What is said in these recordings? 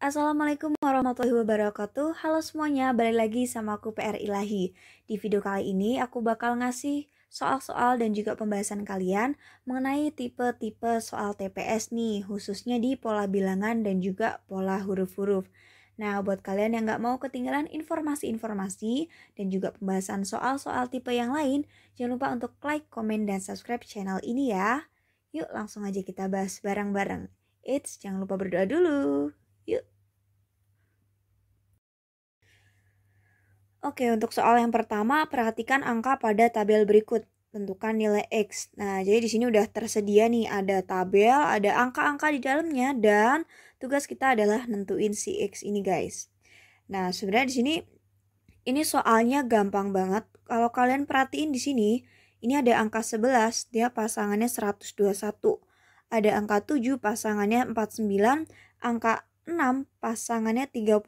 Assalamualaikum warahmatullahi wabarakatuh Halo semuanya, balik lagi sama aku PR Ilahi Di video kali ini aku bakal ngasih soal-soal dan juga pembahasan kalian mengenai tipe-tipe soal TPS nih Khususnya di pola bilangan dan juga pola huruf-huruf Nah, buat kalian yang gak mau ketinggalan informasi-informasi dan juga pembahasan soal-soal tipe yang lain, jangan lupa untuk like, komen, dan subscribe channel ini ya. Yuk langsung aja kita bahas bareng-bareng. Eits, jangan lupa berdoa dulu. Yuk. Oke, untuk soal yang pertama, perhatikan angka pada tabel berikut. Tentukan nilai X. Nah, jadi di sini udah tersedia nih ada tabel, ada angka-angka di dalamnya, dan tugas kita adalah nentuin si X ini guys. Nah, sebenarnya di sini ini soalnya gampang banget. Kalau kalian perhatiin di sini, ini ada angka 11, dia pasangannya 121. Ada angka 7, pasangannya 49. Angka pasangannya 36.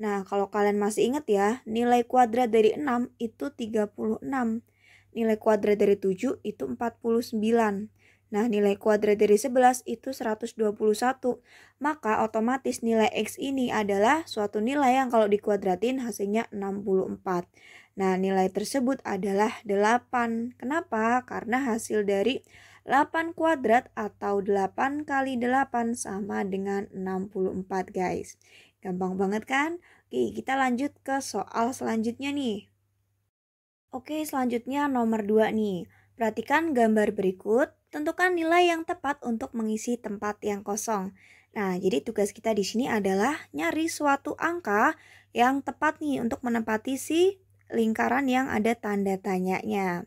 Nah, kalau kalian masih ingat ya, nilai kuadrat dari 6 itu 36. Nilai kuadrat dari 7 itu 49. Nah, nilai kuadrat dari 11 itu 121. Maka otomatis nilai X ini adalah suatu nilai yang kalau dikuadratin hasilnya 64. Nah, nilai tersebut adalah 8. Kenapa? Karena hasil dari 8 kuadrat atau 8 kali 8 sama dengan 64 guys. Gampang banget kan? Oke, kita lanjut ke soal selanjutnya nih. Oke, selanjutnya nomor 2 nih. Perhatikan gambar berikut, tentukan nilai yang tepat untuk mengisi tempat yang kosong. Nah, jadi tugas kita di sini adalah nyari suatu angka yang tepat nih untuk menempati si lingkaran yang ada tanda tanyanya.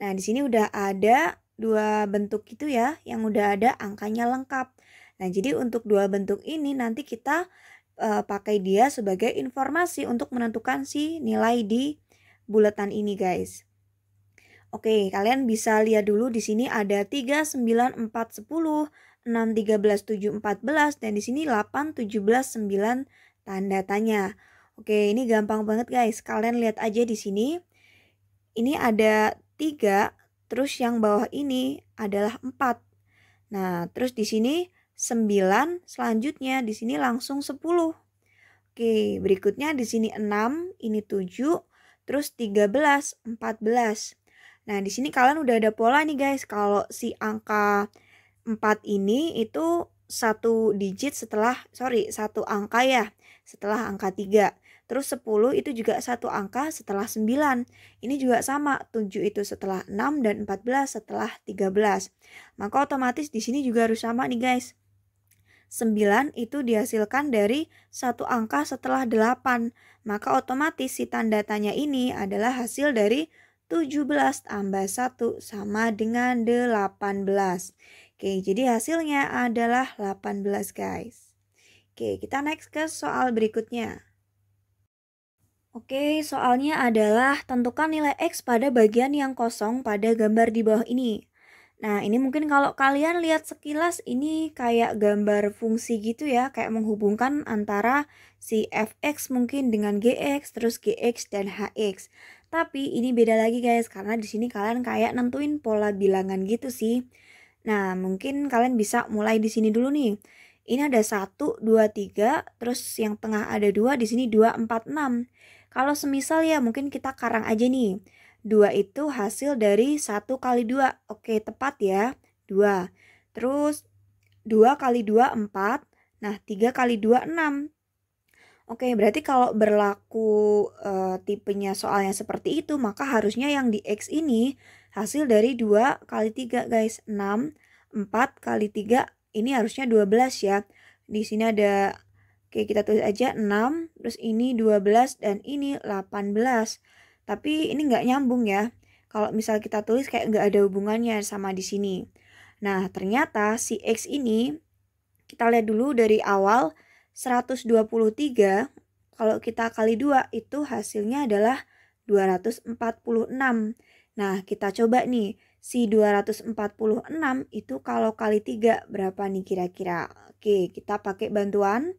Nah, di sini udah ada dua bentuk itu ya yang udah ada angkanya lengkap. Nah, jadi untuk dua bentuk ini nanti kita e, pakai dia sebagai informasi untuk menentukan si nilai di buletan ini, guys. Oke, kalian bisa lihat dulu di sini ada 3 9 4 10, 6 13 7 14 dan di sini 8 17 9 tanda tanya. Oke, ini gampang banget guys. Kalian lihat aja di sini. Ini ada 3 Terus yang bawah ini adalah 4. Nah, terus di sini 9, selanjutnya di sini langsung 10. Oke, berikutnya di sini 6, ini 7, terus 13, 14. Nah, di sini kalian udah ada pola nih guys. Kalau si angka 4 ini itu satu digit setelah sorry satu angka ya setelah angka 3 Terus 10 itu juga satu angka setelah 9. Ini juga sama, 7 itu setelah 6 dan 14 setelah 13. Maka otomatis di sini juga harus sama nih guys. 9 itu dihasilkan dari satu angka setelah 8. Maka otomatis si tanda tanya ini adalah hasil dari 17 tambah 1 sama dengan 18. Oke, jadi hasilnya adalah 18 guys. Oke, kita next ke soal berikutnya. Oke, soalnya adalah tentukan nilai X pada bagian yang kosong pada gambar di bawah ini. Nah, ini mungkin kalau kalian lihat sekilas ini kayak gambar fungsi gitu ya, kayak menghubungkan antara si fx mungkin dengan gx, terus gx dan hx. Tapi ini beda lagi guys, karena di sini kalian kayak nentuin pola bilangan gitu sih. Nah, mungkin kalian bisa mulai di sini dulu nih. Ini ada 1, 2, 3, terus yang tengah ada 2, di sini 2, 4, 6. Kalau semisal ya mungkin kita karang aja nih. 2 itu hasil dari 1 kali 2. Oke, tepat ya. 2. Terus 2 kali 2 4. Nah, 3 kali 2 6. Oke, berarti kalau berlaku e, tipenya soalnya seperti itu, maka harusnya yang di X ini hasil dari 2 kali 3, guys. 6, 4 kali 3, ini harusnya 12 ya. Di sini ada Oke, kita tulis aja 6, terus ini 12, dan ini 18. Tapi ini nggak nyambung ya. Kalau misal kita tulis kayak nggak ada hubungannya sama di sini. Nah, ternyata si X ini, kita lihat dulu dari awal, 123, kalau kita kali 2, itu hasilnya adalah 246. Nah, kita coba nih, si 246 itu kalau kali 3 berapa nih kira-kira? Oke, kita pakai bantuan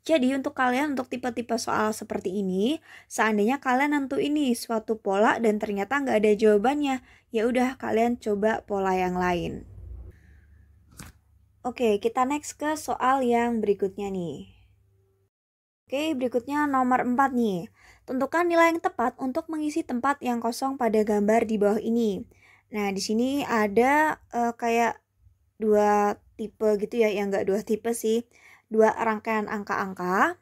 Jadi untuk kalian untuk tipe-tipe soal seperti ini, seandainya kalian nentuin ini suatu pola dan ternyata nggak ada jawabannya, ya udah kalian coba pola yang lain. Oke, kita next ke soal yang berikutnya nih. Oke, berikutnya nomor 4 nih. Tentukan nilai yang tepat untuk mengisi tempat yang kosong pada gambar di bawah ini. Nah, di sini ada uh, kayak dua tipe gitu ya, yang nggak dua tipe sih dua rangkaian angka-angka.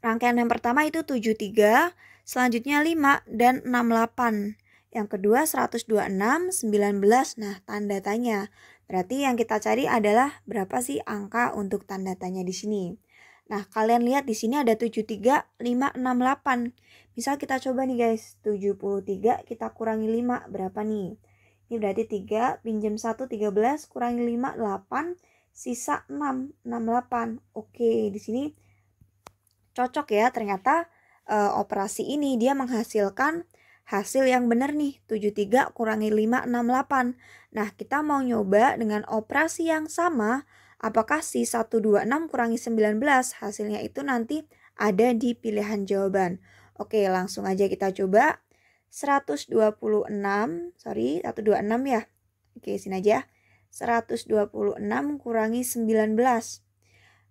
Rangkaian yang pertama itu 73, selanjutnya 5 dan 68. Yang kedua 126, 19. Nah, tanda tanya. Berarti yang kita cari adalah berapa sih angka untuk tanda tanya di sini. Nah, kalian lihat di sini ada 73, 5, 68. Misal kita coba nih guys, 73 kita kurangi 5, berapa nih? Ini berarti 3, pinjam 1, 13, kurangi 5, 8, sisa 6 68 oke di sini cocok ya ternyata e, operasi ini dia menghasilkan hasil yang benar nih 73 kurangi 5 68 nah kita mau nyoba dengan operasi yang sama apakah si 126 kurangi 19 hasilnya itu nanti ada di pilihan jawaban oke langsung aja kita coba 126 sorry 126 ya oke sini aja 126 kurangi 19.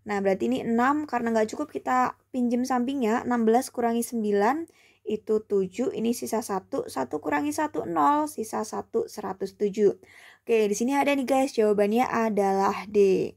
Nah, berarti ini 6 karena nggak cukup kita pinjem sampingnya. 16 kurangi 9 itu 7, ini sisa 1. 1 kurangi 1, 0. Sisa 1, 107. Oke, di sini ada nih guys, jawabannya adalah D.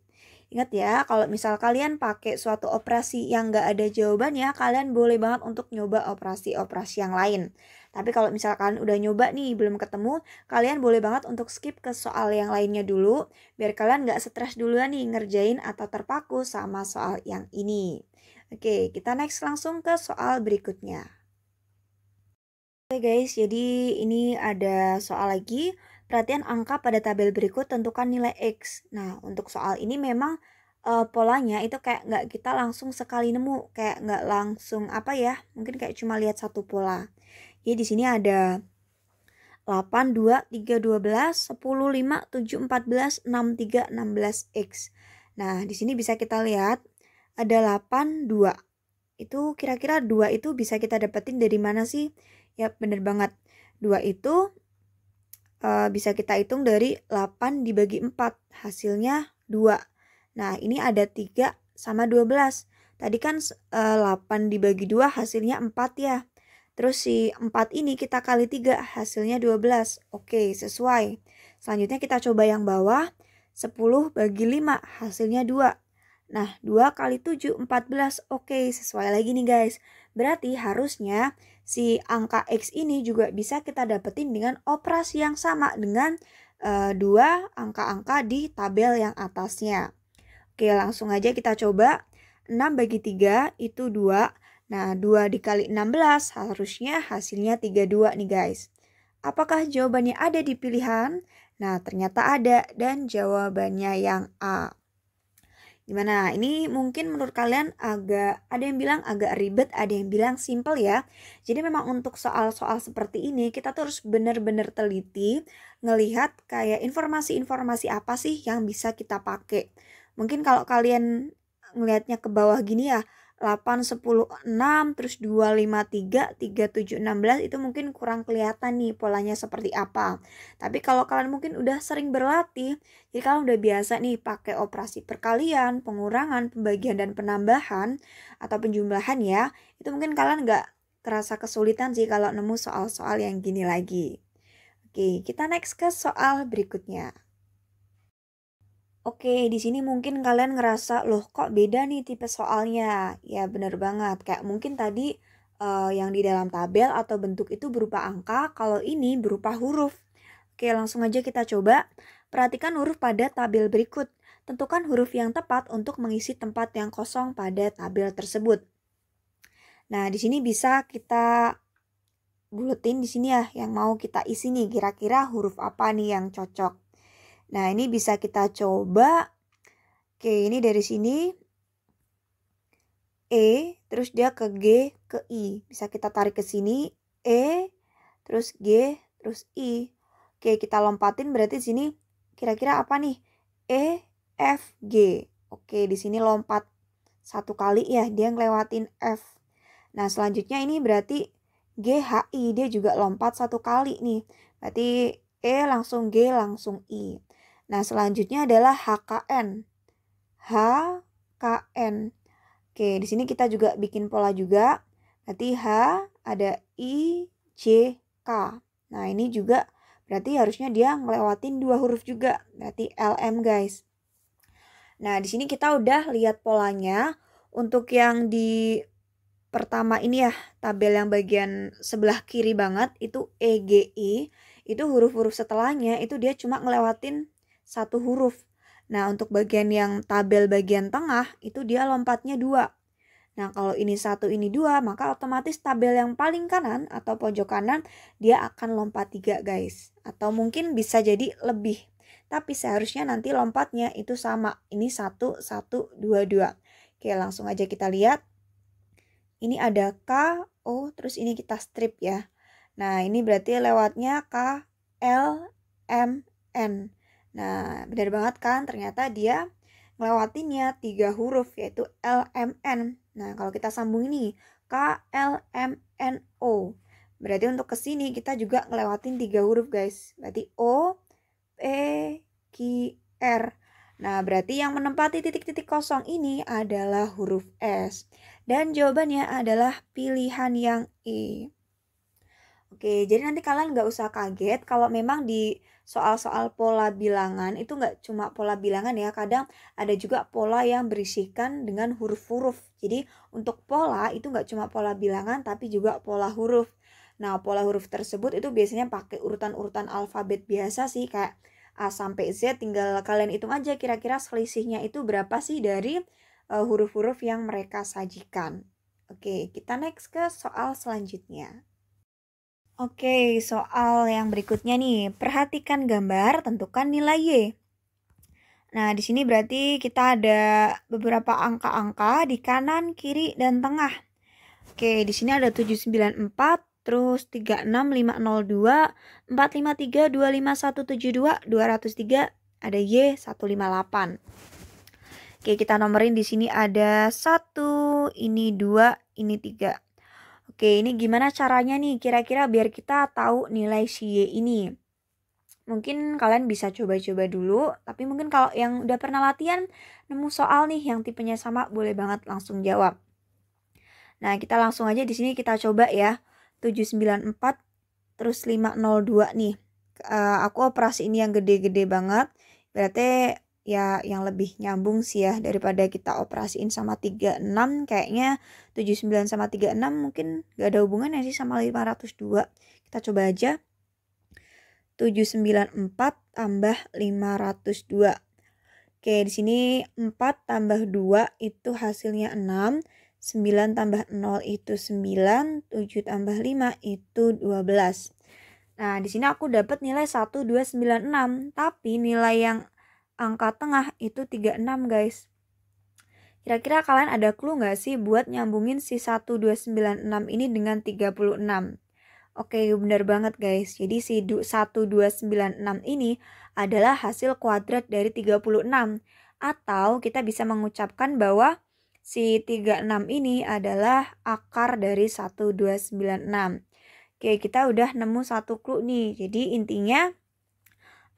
Ingat ya, kalau misal kalian pakai suatu operasi yang nggak ada jawabannya, kalian boleh banget untuk nyoba operasi-operasi yang lain. Tapi kalau misal kalian udah nyoba nih, belum ketemu, kalian boleh banget untuk skip ke soal yang lainnya dulu, biar kalian nggak stres duluan nih ngerjain atau terpaku sama soal yang ini. Oke, kita next langsung ke soal berikutnya. Oke guys, jadi ini ada soal lagi perhatian angka pada tabel berikut tentukan nilai X. Nah, untuk soal ini memang uh, polanya itu kayak nggak kita langsung sekali nemu, kayak nggak langsung apa ya, mungkin kayak cuma lihat satu pola. Jadi di sini ada 8, 2, 3, 12, 10, 5, 7, 14, 6, 3, 16, X. Nah, di sini bisa kita lihat ada 8, 2. Itu kira-kira 2 itu bisa kita dapetin dari mana sih? Ya, bener banget. 2 itu uh, bisa kita hitung dari 8 dibagi 4 hasilnya 2 nah ini ada 3 sama 12 tadi kan uh, eh, 8 dibagi 2 hasilnya 4 ya terus si 4 ini kita kali 3 hasilnya 12 oke sesuai selanjutnya kita coba yang bawah 10 bagi 5 hasilnya 2 Nah, 2 kali 7, 14. Oke, sesuai lagi nih guys. Berarti harusnya si angka X ini juga bisa kita dapetin dengan operasi yang sama dengan e, dua angka-angka di tabel yang atasnya. Oke, langsung aja kita coba. 6 bagi 3 itu 2. Nah, 2 dikali 16 harusnya hasilnya 32 nih guys. Apakah jawabannya ada di pilihan? Nah, ternyata ada dan jawabannya yang A. Gimana? Ini mungkin menurut kalian agak ada yang bilang agak ribet, ada yang bilang simple ya. Jadi memang untuk soal-soal seperti ini kita tuh harus benar-benar teliti ngelihat kayak informasi-informasi apa sih yang bisa kita pakai. Mungkin kalau kalian ngelihatnya ke bawah gini ya 8, 10, 6, terus 2, 5, 3, 3, 7, 16 itu mungkin kurang kelihatan nih polanya seperti apa. Tapi kalau kalian mungkin udah sering berlatih, jadi kalian udah biasa nih pakai operasi perkalian, pengurangan, pembagian, dan penambahan atau penjumlahan ya, itu mungkin kalian nggak kerasa kesulitan sih kalau nemu soal-soal yang gini lagi. Oke, kita next ke soal berikutnya. Oke, di sini mungkin kalian ngerasa loh kok beda nih tipe soalnya. Ya bener banget, kayak mungkin tadi uh, yang di dalam tabel atau bentuk itu berupa angka, kalau ini berupa huruf. Oke, langsung aja kita coba. Perhatikan huruf pada tabel berikut. Tentukan huruf yang tepat untuk mengisi tempat yang kosong pada tabel tersebut. Nah, di sini bisa kita buletin di sini ya yang mau kita isi nih kira-kira huruf apa nih yang cocok. Nah, ini bisa kita coba. Oke, ini dari sini E, terus dia ke G, ke I. Bisa kita tarik ke sini, E, terus G, terus I. Oke, kita lompatin berarti sini kira-kira apa nih? E, F, G. Oke, di sini lompat satu kali ya, dia ngelewatin F. Nah, selanjutnya ini berarti G, H, I. Dia juga lompat satu kali nih. Berarti E langsung G langsung I. Nah, selanjutnya adalah HKN. HKN. Oke, di sini kita juga bikin pola juga. berarti H ada I, J, K. Nah, ini juga berarti harusnya dia ngelewatin dua huruf juga. Berarti LM, guys. Nah, di sini kita udah lihat polanya. Untuk yang di pertama ini ya, tabel yang bagian sebelah kiri banget itu EGI. Itu huruf-huruf setelahnya itu dia cuma ngelewatin satu huruf. Nah, untuk bagian yang tabel bagian tengah itu dia lompatnya dua. Nah, kalau ini satu, ini dua, maka otomatis tabel yang paling kanan atau pojok kanan dia akan lompat tiga, guys. Atau mungkin bisa jadi lebih. Tapi seharusnya nanti lompatnya itu sama. Ini satu, satu, dua, dua. Oke, langsung aja kita lihat. Ini ada K, O, terus ini kita strip ya. Nah, ini berarti lewatnya K, L, M, N. Nah, benar banget kan? Ternyata dia ngelewatinnya tiga huruf yaitu L M N Nah, kalau kita sambung ini K L M N O. Berarti untuk ke sini kita juga ngelewatin tiga huruf, guys. Berarti O P Q R. Nah, berarti yang menempati titik-titik kosong ini adalah huruf S. Dan jawabannya adalah pilihan yang E. Oke, jadi nanti kalian nggak usah kaget kalau memang di soal-soal pola bilangan itu nggak cuma pola bilangan ya kadang ada juga pola yang berisikan dengan huruf-huruf jadi untuk pola itu nggak cuma pola bilangan tapi juga pola huruf nah pola huruf tersebut itu biasanya pakai urutan-urutan alfabet biasa sih kayak A sampai Z tinggal kalian hitung aja kira-kira selisihnya itu berapa sih dari eh, huruf-huruf uh, yang mereka sajikan. Oke, kita next ke soal selanjutnya. Oke, soal yang berikutnya nih. Perhatikan gambar, tentukan nilai Y. Nah, di sini berarti kita ada beberapa angka-angka di kanan, kiri, dan tengah. Oke, di sini ada 794, terus 36502, 453, 25172, 203, ada Y, 158. Oke, kita nomorin di sini ada 1, ini 2, ini 3. Oke, ini gimana caranya nih kira-kira biar kita tahu nilai si Y ini? Mungkin kalian bisa coba-coba dulu, tapi mungkin kalau yang udah pernah latihan nemu soal nih yang tipenya sama boleh banget langsung jawab. Nah, kita langsung aja di sini kita coba ya. 794 terus 502 nih. Uh, aku operasi ini yang gede-gede banget. Berarti ya yang lebih nyambung sih ya daripada kita operasiin sama 36 kayaknya 79 sama 36 mungkin gak ada hubungannya sih sama 502 kita coba aja 794 tambah 502 Oke di sini 4 tambah 2 itu hasilnya 6 9 tambah 0 itu 9, 7 tambah 5 itu 12. Nah, di sini aku dapat nilai 1296, tapi nilai yang angka tengah itu 36 guys. Kira-kira kalian ada clue nggak sih buat nyambungin si 1296 ini dengan 36? Oke, benar banget guys. Jadi si 1296 ini adalah hasil kuadrat dari 36 atau kita bisa mengucapkan bahwa si 36 ini adalah akar dari 1296. Oke, kita udah nemu satu clue nih. Jadi intinya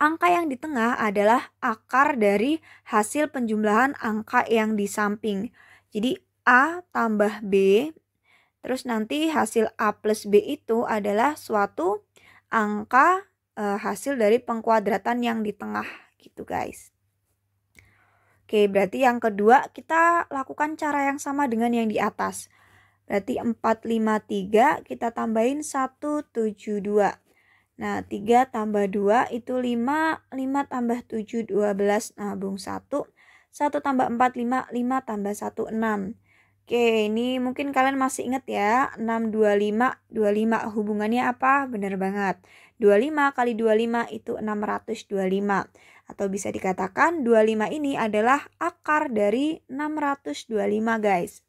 Angka yang di tengah adalah akar dari hasil penjumlahan angka yang di samping. Jadi A tambah B, terus nanti hasil A plus B itu adalah suatu angka e, hasil dari pengkuadratan yang di tengah gitu guys. Oke, berarti yang kedua kita lakukan cara yang sama dengan yang di atas. Berarti 453 kita tambahin 172. Nah, 3 tambah 2 itu 5, 5 tambah 7, 12, nabung 1. 1 tambah 4, 5, 5 tambah 1, 6. Oke, ini mungkin kalian masih ingat ya, 6, 2, 25, 25 hubungannya apa? Bener banget. 25 kali 25 itu 625. Atau bisa dikatakan 25 ini adalah akar dari 625 guys.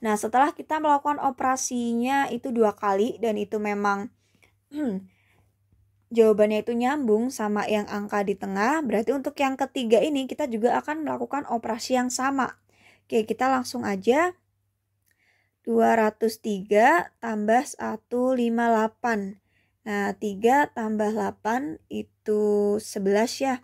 Nah setelah kita melakukan operasinya itu dua kali dan itu memang Hmm. jawabannya itu nyambung sama yang angka di tengah, berarti untuk yang ketiga ini kita juga akan melakukan operasi yang sama. Oke, kita langsung aja 203 tambah 158. Nah, 3 tambah 8 itu 11 ya.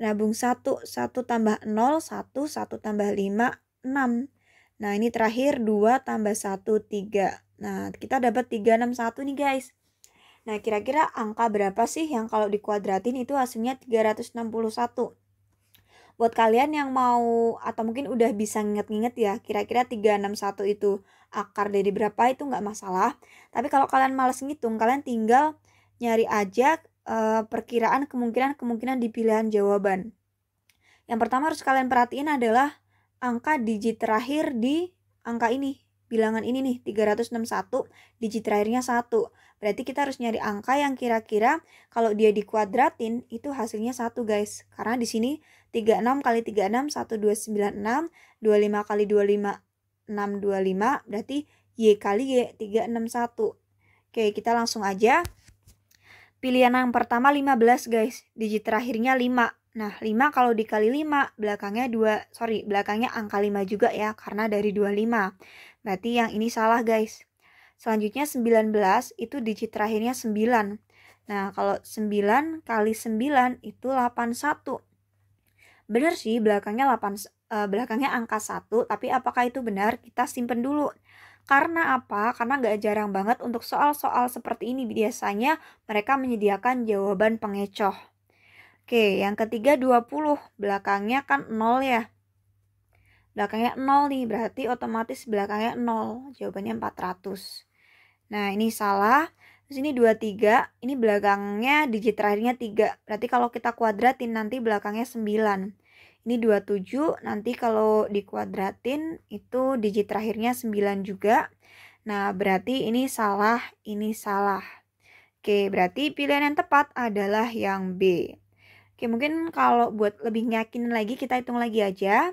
Nabung 1, 1 tambah 0, 1, 1 tambah 5, 6. Nah, ini terakhir 2 tambah 1, 3. Nah, kita dapat 361 nih guys. Nah, kira-kira angka berapa sih yang kalau dikuadratin itu hasilnya 361? Buat kalian yang mau atau mungkin udah bisa nginget-nginget ya, kira-kira 361 itu akar dari berapa itu nggak masalah. Tapi kalau kalian males ngitung, kalian tinggal nyari aja e, perkiraan kemungkinan-kemungkinan di pilihan jawaban. Yang pertama harus kalian perhatiin adalah angka digit terakhir di angka ini, bilangan ini nih 361, digit terakhirnya 1. Berarti kita harus nyari angka yang kira-kira kalau dia dikuadratin itu hasilnya 1 guys. Karena di sini 36 kali 36 1296, 25 kali 25 625 berarti Y kali Y 361. Oke, kita langsung aja. Pilihan yang pertama 15 guys, digit terakhirnya 5. Nah, 5 kalau dikali 5, belakangnya 2, sorry, belakangnya angka 5 juga ya, karena dari 25. Berarti yang ini salah guys. Selanjutnya 19 itu digit terakhirnya 9. Nah, kalau 9 kali 9 itu 81. Benar sih belakangnya 8 eh, belakangnya angka 1, tapi apakah itu benar? Kita simpen dulu. Karena apa? Karena nggak jarang banget untuk soal-soal seperti ini biasanya mereka menyediakan jawaban pengecoh. Oke, yang ketiga 20. Belakangnya kan 0 ya. Belakangnya 0 nih, berarti otomatis belakangnya 0. Jawabannya 400. Nah, ini salah. Terus ini 23, ini belakangnya digit terakhirnya 3. Berarti kalau kita kuadratin nanti belakangnya 9. Ini 27, nanti kalau dikuadratin itu digit terakhirnya 9 juga. Nah, berarti ini salah, ini salah. Oke, berarti pilihan yang tepat adalah yang B. Oke, mungkin kalau buat lebih yakin lagi kita hitung lagi aja.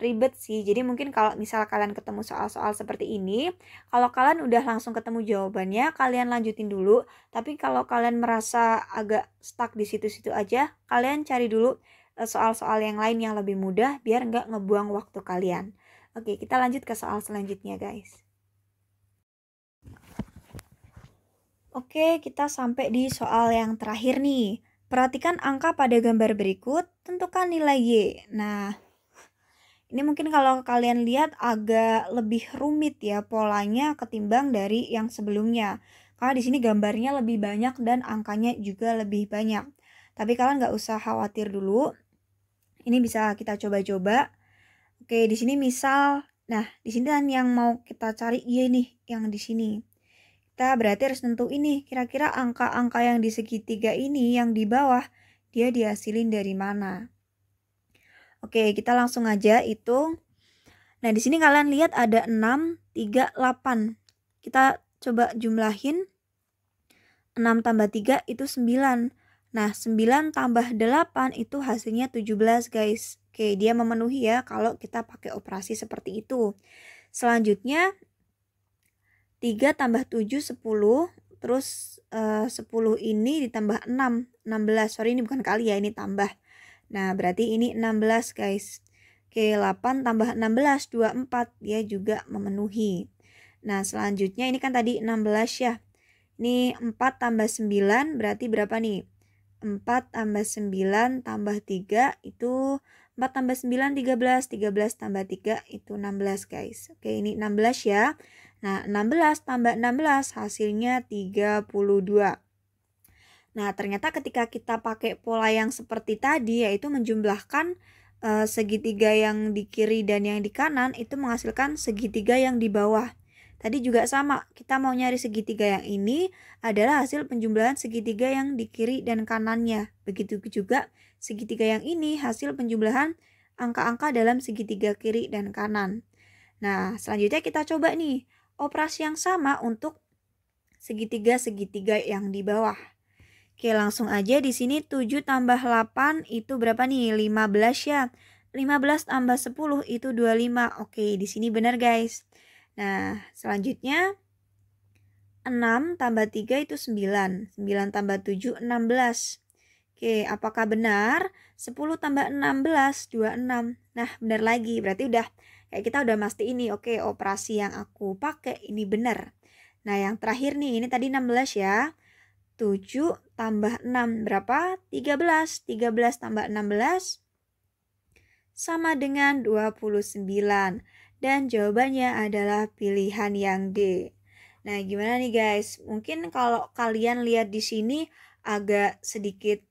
ribet sih. Jadi mungkin kalau misal kalian ketemu soal-soal seperti ini, kalau kalian udah langsung ketemu jawabannya, kalian lanjutin dulu. Tapi kalau kalian merasa agak stuck di situ-situ aja, kalian cari dulu eh, soal-soal yang lain yang lebih mudah biar nggak ngebuang waktu kalian. Oke, kita lanjut ke soal selanjutnya, guys. Oke, kita sampai di soal yang terakhir nih. Perhatikan angka pada gambar berikut, tentukan nilai Y. Nah, ini mungkin kalau kalian lihat agak lebih rumit ya polanya ketimbang dari yang sebelumnya. Karena di sini gambarnya lebih banyak dan angkanya juga lebih banyak. Tapi kalian nggak usah khawatir dulu. Ini bisa kita coba-coba. Oke, di sini misal, nah di sini kan yang mau kita cari iya nih yang di sini kita berarti harus tentu ini kira-kira angka-angka yang di segitiga ini yang di bawah dia dihasilin dari mana. Oke, kita langsung aja itu. Nah, di sini kalian lihat ada 6, 3, 8. Kita coba jumlahin. 6 tambah 3 itu 9. Nah, 9 tambah 8 itu hasilnya 17, guys. Oke, dia memenuhi ya kalau kita pakai operasi seperti itu. Selanjutnya, 3 tambah 7, 10. Terus, eh, uh, 10 ini ditambah 6, 16. Sorry, ini bukan kali ya, ini tambah. Nah, berarti ini 16 guys. Oke, 8 tambah 16, 24. Dia juga memenuhi. Nah, selanjutnya ini kan tadi 16 ya. Ini 4 tambah 9 berarti berapa nih? 4 tambah 9 tambah 3 itu 4 tambah 9 13, 13 tambah 3 itu 16 guys. Oke, ini 16 ya. Nah, 16 tambah 16 hasilnya 32. Nah, ternyata ketika kita pakai pola yang seperti tadi, yaitu menjumlahkan e, segitiga yang di kiri dan yang di kanan, itu menghasilkan segitiga yang di bawah. Tadi juga sama, kita mau nyari segitiga yang ini adalah hasil penjumlahan segitiga yang di kiri dan kanannya. Begitu juga segitiga yang ini hasil penjumlahan angka-angka dalam segitiga kiri dan kanan. Nah, selanjutnya kita coba nih operasi yang sama untuk segitiga-segitiga yang di bawah. Oke, langsung aja di sini 7 tambah 8 itu berapa nih? 15 ya. 15 tambah 10 itu 25. Oke, di sini benar guys. Nah, selanjutnya 6 tambah 3 itu 9. 9 tambah 7 16. Oke, apakah benar? 10 tambah 16 26. Nah, benar lagi. Berarti udah kayak kita udah pasti ini. Oke, operasi yang aku pakai ini benar. Nah, yang terakhir nih, ini tadi 16 ya. 7 tambah 6 berapa? 13. 13 tambah 16 sama dengan 29. Dan jawabannya adalah pilihan yang D. Nah, gimana nih guys? Mungkin kalau kalian lihat di sini agak sedikit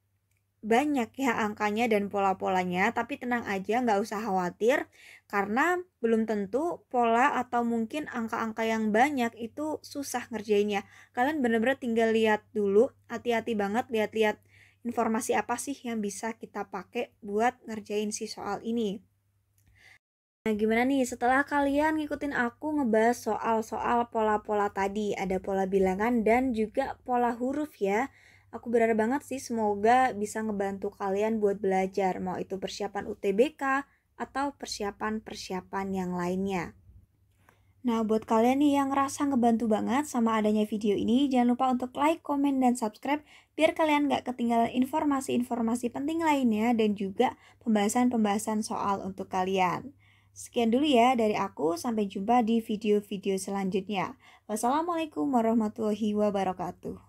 banyak ya angkanya dan pola-polanya, tapi tenang aja, nggak usah khawatir karena belum tentu pola atau mungkin angka-angka yang banyak itu susah ngerjainnya. Kalian bener-bener tinggal lihat dulu, hati-hati banget lihat-lihat informasi apa sih yang bisa kita pakai buat ngerjain si soal ini. Nah, gimana nih setelah kalian ngikutin aku ngebahas soal-soal pola-pola tadi, ada pola bilangan dan juga pola huruf ya. Aku berharap banget sih semoga bisa ngebantu kalian buat belajar, mau itu persiapan UTBK, atau persiapan-persiapan yang lainnya. Nah, buat kalian nih yang ngerasa ngebantu banget sama adanya video ini, jangan lupa untuk like, komen, dan subscribe biar kalian nggak ketinggalan informasi-informasi penting lainnya dan juga pembahasan-pembahasan soal untuk kalian. Sekian dulu ya dari aku, sampai jumpa di video-video selanjutnya. Wassalamualaikum warahmatullahi wabarakatuh.